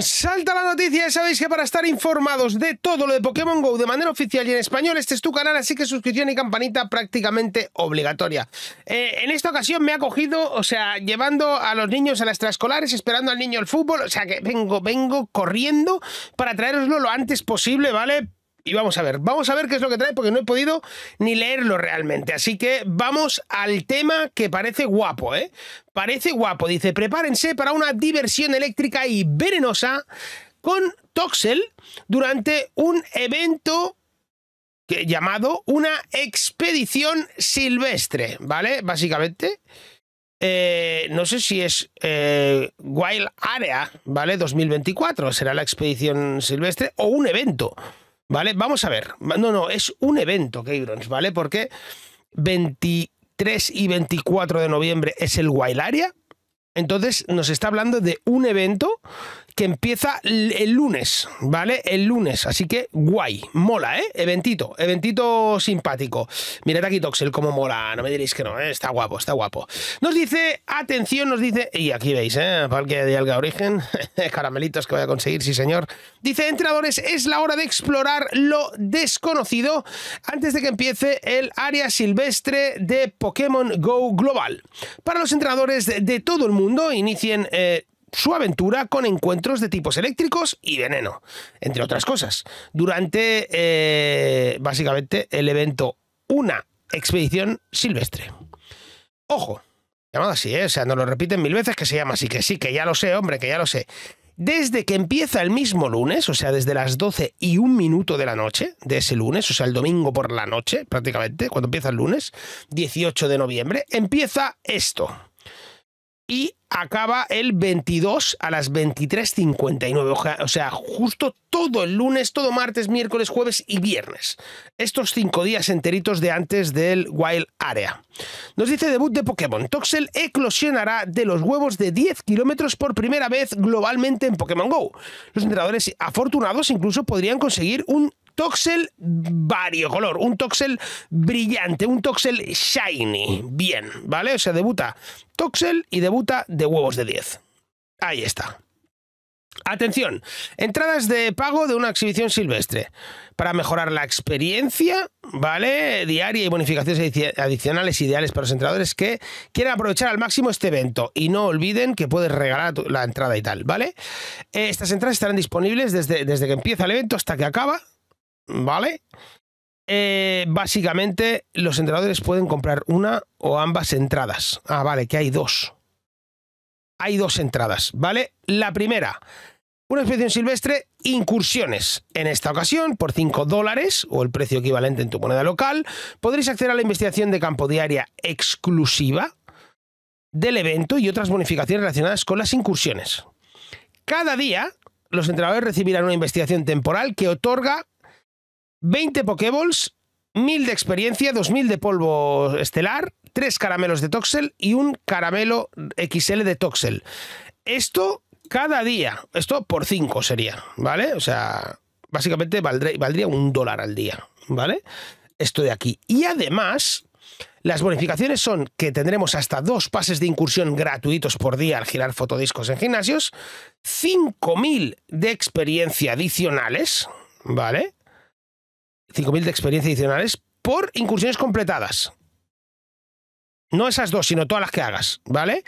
salta la noticia. Ya sabéis que para estar informados de todo lo de Pokémon Go de manera oficial y en español, este es tu canal, así que suscripción y campanita prácticamente obligatoria. Eh, en esta ocasión me ha cogido, o sea, llevando a los niños a las trascolares, esperando al niño al fútbol, o sea que vengo, vengo corriendo para traeroslo lo antes posible, ¿vale? y vamos a ver, vamos a ver qué es lo que trae porque no he podido ni leerlo realmente. Así que vamos al tema que parece guapo, ¿eh? Parece guapo. Dice, prepárense para una diversión eléctrica y venenosa con Toxel durante un evento llamado una expedición silvestre, ¿vale? Básicamente. Eh, no sé si es eh, Wild Area, ¿vale? 2024 será la expedición silvestre o un evento. ¿vale? Vamos a ver. No, no, es un evento Keygrounds, ¿vale? Porque 23 y 24 de noviembre es el Wailaria. Entonces nos está hablando de un evento que empieza el lunes, ¿vale? El lunes, así que guay, mola, ¿eh? Eventito, eventito simpático. Mirad aquí Toxel cómo mola, no me diréis que no, ¿eh? está guapo, está guapo. Nos dice, atención, nos dice, y aquí veis, ¿eh? Parque de Origen, caramelitos que voy a conseguir, sí señor. Dice, entrenadores, es la hora de explorar lo desconocido antes de que empiece el área silvestre de Pokémon Go Global. Para los entrenadores de, todo el mundo, inicien eh, su aventura con encuentros de tipos eléctricos y veneno, entre otras cosas. Durante, eh, básicamente, el evento Una Expedición Silvestre. Ojo, llamado así, ¿eh? o sea, no lo repiten mil veces que se llama así, que sí, que ya lo sé, hombre, que ya lo sé. Desde que empieza el mismo lunes, o sea, desde las 12 y un minuto de la noche de ese lunes, o sea, el domingo por la noche, prácticamente, cuando empieza el lunes, 18 de noviembre, empieza esto. Y acaba el 22 a las 23.59. O sea, justo todo el lunes, todo martes, miércoles, jueves y viernes. Estos cinco días enteritos de antes del Wild Area. Nos dice debut de Pokémon. Toxel eclosionará de los huevos de 10 kilómetros por primera vez globalmente en Pokémon Go. Los entrenadores afortunados incluso podrían conseguir un Toxel variocolor, un Toxel brillante, un Toxel shiny. Bien, ¿vale? O sea, debuta Toxel y debuta de huevos de 10. Ahí está. Atención, entradas de pago de una exhibición silvestre. Para mejorar la experiencia, ¿vale? Diaria y bonificaciones adicionales ideales para los entrenadores que quieran aprovechar al máximo este evento. Y no olviden que puedes regalar la entrada y tal, ¿vale? Eh, estas entradas estarán disponibles desde, desde que empieza el evento hasta que acaba, ¿vale? Eh, básicamente, los entrenadores pueden comprar una o ambas entradas. Ah, vale, que hay dos. Hay dos entradas, ¿vale? La primera, una expedición silvestre, incursiones. En esta ocasión, por 5 dólares, o el precio equivalente en tu moneda local, podréis acceder a la investigación de campo diaria exclusiva del evento y otras bonificaciones relacionadas con las incursiones. Cada día, los entrenadores recibirán una investigación temporal que otorga 20 Pokéballs, 1000 de experiencia, 2000 de polvo estelar, 3 caramelos de Toxel y un caramelo XL de Toxel. Esto cada día. Esto por 5 sería, ¿vale? O sea, básicamente valdría, un dólar al día, ¿vale? Esto de aquí. Y además, las bonificaciones son que tendremos hasta dos pases de incursión gratuitos por día al girar fotodiscos en gimnasios, 5.000 de experiencia adicionales, ¿vale? 5.000 de experiencia adicionales por incursiones completadas. No esas dos, sino todas las que hagas, ¿vale?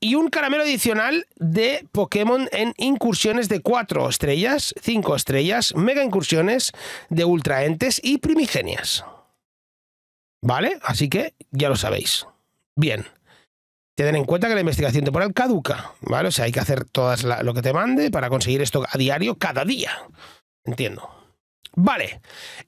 Y un caramelo adicional de Pokémon en incursiones de 4 estrellas, 5 estrellas, mega incursiones de ultraentes y primigenias. ¿Vale? Así que ya lo sabéis. Bien. Tened en cuenta que la investigación temporal caduca, ¿vale? O sea, hay que hacer todas lo que te mande para conseguir esto a diario, cada día. Entiendo. Vale,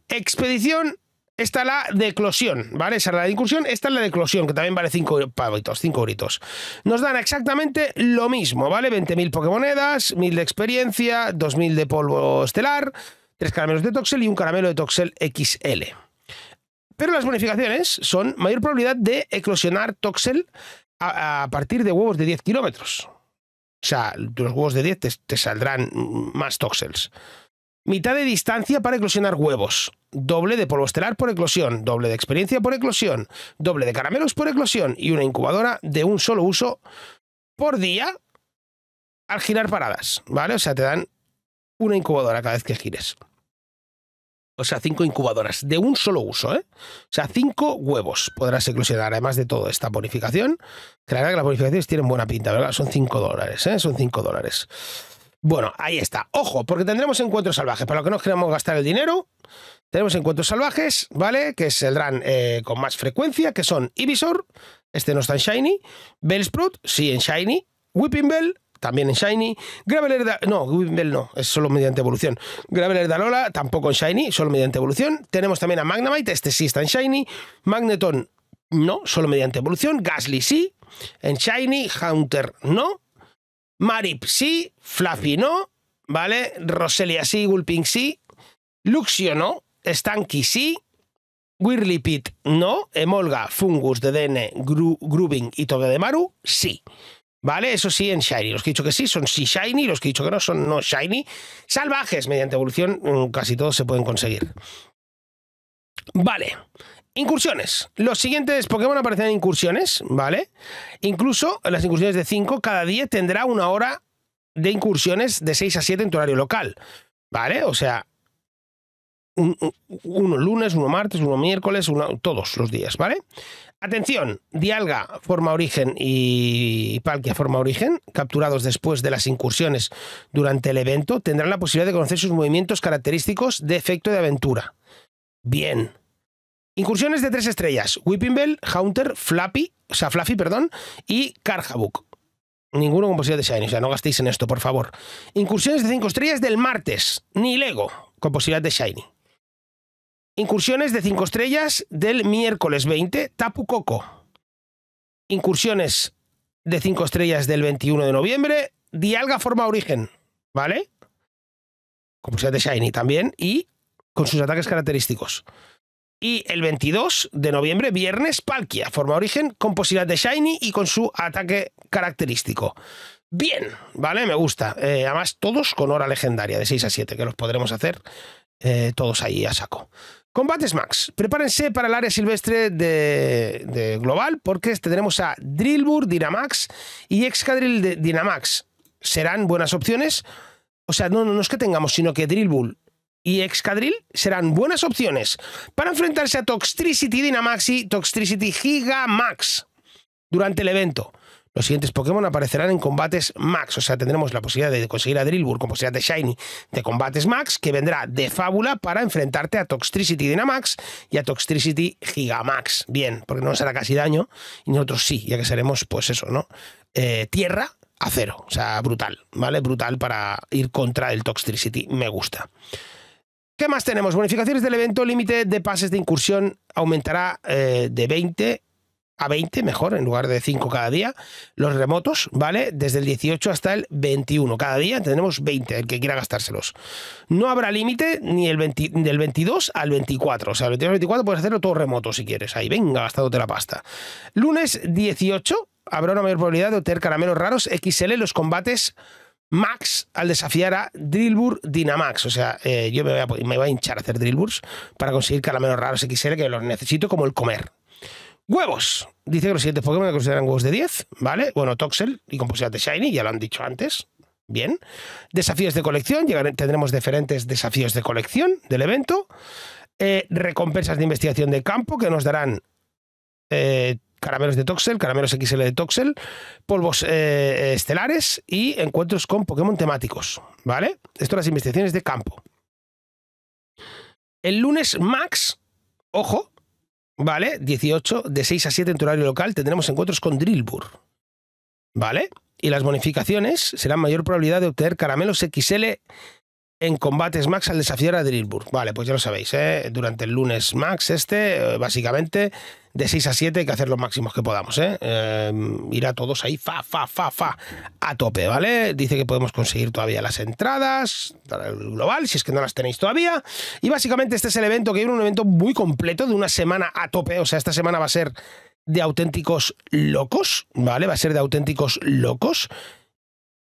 expedición, está la de eclosión, ¿vale? Esa es la de incursión, esta es la de eclosión, que también vale 5 pavitos, 5 gritos. Nos dan exactamente lo mismo, ¿vale? 20.000 Pokémonedas, 1.000 de experiencia, 2.000 de polvo estelar, 3 caramelos de Toxel y un caramelo de Toxel XL. Pero las bonificaciones son mayor probabilidad de eclosionar Toxel a, partir de huevos de 10 kilómetros. O sea, los huevos de 10 te saldrán más Toxels. Mitad de distancia para eclosionar huevos. Doble de polvo estelar por eclosión, doble de experiencia por eclosión, doble de caramelos por eclosión y una incubadora de un solo uso por día al girar paradas, ¿vale? O sea, te dan una incubadora cada vez que gires. O sea, cinco incubadoras de un solo uso, ¿eh? O sea, cinco huevos podrás eclosionar, además de toda esta bonificación. Que que las bonificaciones tienen buena pinta, ¿verdad? Son cinco dólares, ¿eh? Son cinco dólares. Bueno, ahí está. Ojo, porque tendremos encuentros salvajes. Para lo que no queremos gastar el dinero, tenemos encuentros salvajes, ¿vale? Que saldrán eh, con más frecuencia, que son Ibisor, este no está en Shiny, Bellsprout, sí en Shiny, Whipping Bell, también en Shiny. Graveler no, No, Bell no, es solo mediante evolución. Graveler Alola tampoco en Shiny, solo mediante evolución. Tenemos también a Magnemite, este sí está en Shiny. Magneton, no, solo mediante evolución. Gasly sí, en Shiny. Hunter, no. Marip Maripsi, no, ¿vale? Roselia sí, Gulping sí, Luxio no, Stanky sí, Whirlipit no, Emolga, Fungus, de Grooving y Togedemaru sí. ¿Vale? Eso sí, en Shiny. Los que he dicho que sí son sí Shiny, los que he dicho que no son no Shiny. Salvajes, mediante evolución, mm, casi todos se pueden conseguir. Vale. Incursiones. Los siguientes Pokémon aparecen en incursiones, ¿vale? Incluso en las incursiones de 5, cada día tendrá una hora de incursiones de 6 a 7 en tu horario local, ¿vale? O sea, uno lunes, uno martes, uno miércoles, todos los días, ¿vale? Atención, Dialga forma origen y Palkia forma origen, capturados después de las incursiones durante el evento, tendrán la posibilidad de conocer sus movimientos característicos de efecto de aventura. Bien, Incursiones de tres estrellas: Whipping Bell, Haunter, Flappy, o sea, perdón, y Carhabook. Ninguno con posibilidad de Shiny, o sea, no gastéis en esto, por favor. Incursiones de cinco estrellas del martes, ni Lego, con posibilidad de Shiny. Incursiones de cinco estrellas del miércoles 20, Tapu Coco. Incursiones de cinco estrellas del 21 de noviembre, Dialga Forma Origen, ¿vale? Con posibilidad de Shiny también y con sus ataques característicos. Y el 22 de noviembre, viernes, Palkia, forma origen con posibilidad de Shiny y con su ataque característico. Bien, ¿vale? Me gusta. Eh, además, todos con hora legendaria, de 6 a 7, que los podremos hacer eh, todos ahí a saco. Combates Max. Prepárense para el área silvestre de, Global, porque este tendremos a Drillbur, Dynamax y Excadrill de Dynamax. Serán buenas opciones. O sea, no, no, es que tengamos, sino que Drillbur y Excadrill serán buenas opciones para enfrentarse a Toxtricity Dynamax y Toxtricity Gigamax durante el evento. Los siguientes Pokémon aparecerán en combates Max, o sea, tendremos la posibilidad de conseguir a Drillbur como posibilidad de Shiny de combates Max, que vendrá de fábula para enfrentarte a Toxtricity Dynamax y a Toxtricity Gigamax. Bien, porque no nos hará casi daño, y nosotros sí, ya que seremos, pues eso, ¿no? Eh, tierra a cero, o sea, brutal, ¿vale? Brutal para ir contra el Toxtricity, me gusta. ¿Qué más tenemos? Bonificaciones del evento, límite de pases de incursión aumentará eh, de 20 a 20, mejor, en lugar de 5 cada día. Los remotos, ¿vale? Desde el 18 hasta el 21. Cada día tenemos 20, el que quiera gastárselos. No habrá límite ni el del 22 al 24. O sea, el 22 al 24 puedes hacerlo todo remoto si quieres. Ahí, venga, gastándote la pasta. Lunes 18 habrá una mayor probabilidad de obtener caramelos raros XL en los combates Max al desafiar a Drillbur Dynamax. O sea, eh, yo me voy, a, hinchar a hacer Drillburs para conseguir raro raros XL que los necesito como el comer. Huevos. Dice que los siguientes Pokémon que consideran huevos de 10, ¿vale? Bueno, Toxel y composición de Shiny, ya lo han dicho antes. Bien. Desafíos de colección. tendremos diferentes desafíos de colección del evento. Eh, recompensas de investigación de campo que nos darán eh, caramelos de Toxel, caramelos XL de Toxel, polvos eh, eh, estelares y encuentros con Pokémon temáticos, ¿vale? Esto las investigaciones de campo. El lunes Max, ojo, ¿vale? 18, de 6 a 7 en tu horario local, tendremos encuentros con Drillbur, ¿vale? Y las bonificaciones serán mayor probabilidad de obtener caramelos XL en combates Max al desafiar a Drillbur. Vale, pues ya lo sabéis, ¿eh? Durante el lunes Max este, eh, básicamente, de 6 a 7 hay que hacer los máximos que podamos, ¿eh? Em, ir a todos ahí, fa, fa, fa, fa, a tope, ¿vale? Dice que podemos conseguir todavía las entradas global, si es que no las tenéis todavía. Y básicamente este es el evento, que es un evento muy completo de una semana a tope, o sea, esta semana va a ser de auténticos locos, ¿vale? Va a ser de auténticos locos.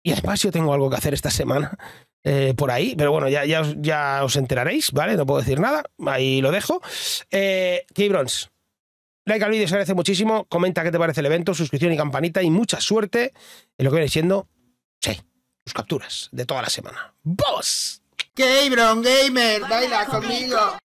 Y además yo tengo algo que hacer esta semana. Eh, por ahí, pero bueno, ya, ya, ya, os enteraréis, ¿vale? No puedo decir nada, ahí lo dejo. Eh, Like al vídeo se agradece muchísimo. Comenta qué te parece el evento, suscripción y campanita. Y mucha suerte en lo que viene siendo, sí, tus capturas de toda la semana. ¡Vos! Gamer, baila conmigo.